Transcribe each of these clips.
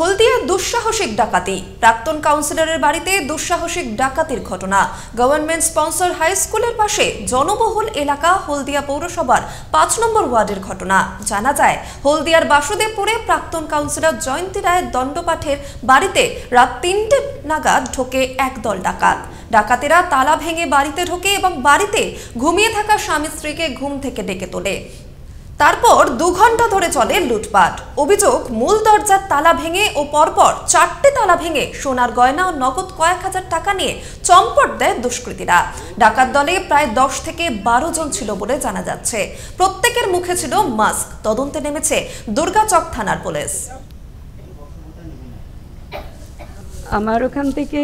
হলদিয়া দুঃসাহসিক ডাকাতি প্রাক্তন কাউন্সিলরের বাড়িতে দুঃসাহসিক ডাকাতির ঘটনা গভর্নমেন্ট স্পন্সর হাই স্কুলের পাশে জনবহুল এলাকা হলদিয়া পৌরসভার পাঁচ নম্বর ওয়ার্ডের ঘটনা জানা যায় হলদিয়ার বাসুদেবপুরে প্রাক্তন কাউন্সিলর জয়ন্তী রায়ের দণ্ডপাঠের বাড়িতে রাত তিনটে নাগাদ ঢোকে একদল ডাকাত ডাকাতেরা তালা ভেঙে বাড়িতে ঢোকে এবং বাড়িতে ঘুমিয়ে থাকা স্বামী স্ত্রীকে ঘুম থেকে ডেকে তোলে তারপর দু ঘন্টা ধরে চলে লুটপাট অভিযোগ মূল দরজার তালা ভেঙে ও পরপর চারটে তালা ভেঙে সোনার গয়না ও নগদ কয়েক হাজার টাকা নিয়ে চম্পট দেয় দুষ্কৃতীরা ডাকাত দলে প্রায় দশ থেকে বারো জন ছিল বলে জানা যাচ্ছে প্রত্যেকের মুখে ছিল মাস্ক তদন্তে নেমেছে দুর্গাচক থানার পুলিশ আমার ওখান থেকে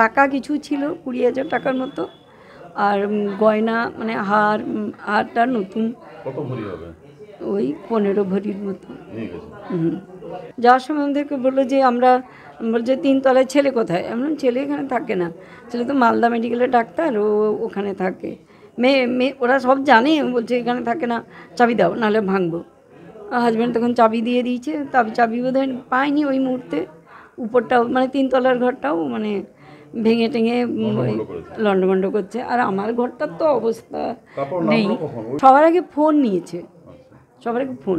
টাকা কিছু ছিল কুড়ি হাজার টাকার মতো আর গয়না মানে হার হারটা নতুন কত হবে ওই পনেরো ভরির মতো যাওয়ার সময় আমাদেরকে বললো যে আমরা বলছে তিনতলায় ছেলে কোথায় এমন ছেলে এখানে থাকে না ছেলে তো মালদা মেডিকেলে ডাক্তার ও ওখানে থাকে মেয়ে মেয়ে ওরা সব জানে বলছে এখানে থাকে না চাবি দাও নাহলে ভাঙবো হাজব্যান্ড তখন চাবি দিয়ে দিয়েছে তবে চাবি বোধ পায়নি ওই মুহূর্তে উপরটাও মানে তিনতলার ঘরটাও মানে ভেঙে টেঙে লন্ডভন্ড করছে আর আমার ঘরটার তো অবস্থা নেই সবার আগে ফোন নিয়েছে সবারই ফোন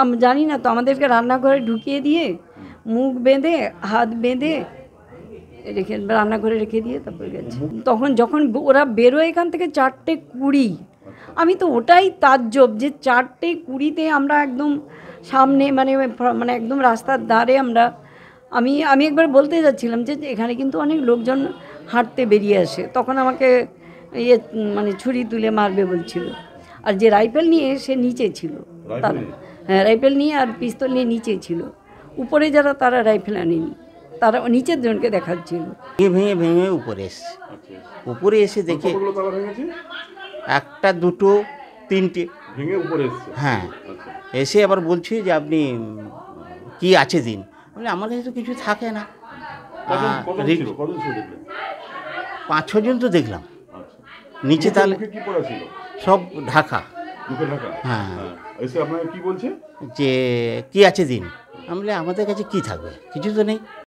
আমি জানি না তো আমাদেরকে রান্নাঘরে ঢুকিয়ে দিয়ে মুখ বেঁধে হাত বেঁধে রেখে রান্নাঘরে রেখে দিয়ে তারপরে গেছে তখন যখন ওরা বেরোয় এখান থেকে চারটে কুড়ি আমি তো ওটাই তাজ্জব যে চারটে কুড়িতে আমরা একদম সামনে মানে মানে একদম রাস্তার ধারে আমরা আমি আমি একবার বলতে যাচ্ছিলাম যে এখানে কিন্তু অনেক লোকজন হাঁটতে বেরিয়ে আসে তখন আমাকে ইয়ে মানে ছুরি তুলে মারবে বলছিল আর যে রাইফেল নিয়ে সে নিচে ছিল তারা হ্যাঁ রাইফেল নিয়ে আর পিস্তল নিয়ে নিচে ছিল উপরে যারা তারা রাইফেল আনেনি তারা নিচের জনকে দেখাচ্ছিল ভেঙে ভেঙে ভেঙে উপরে এসছে আচ্ছা। উপরে এসে দেখে একটা দুটো তিনটে ভেঙে উপরে হ্যাঁ আচ্ছা। এসে আবার বলছি যে আপনি কি আছে দিন বলে আমার কাছে তো কিছু থাকে না পাঁচ ছজন তো দেখলাম নিচে তাহলে কি সব ঢাকা হ্যাঁ, হ্যাঁ। কি বলছে যে কি আছে দিন আমি আমাদের কাছে কি থাকবে কিছু তো নেই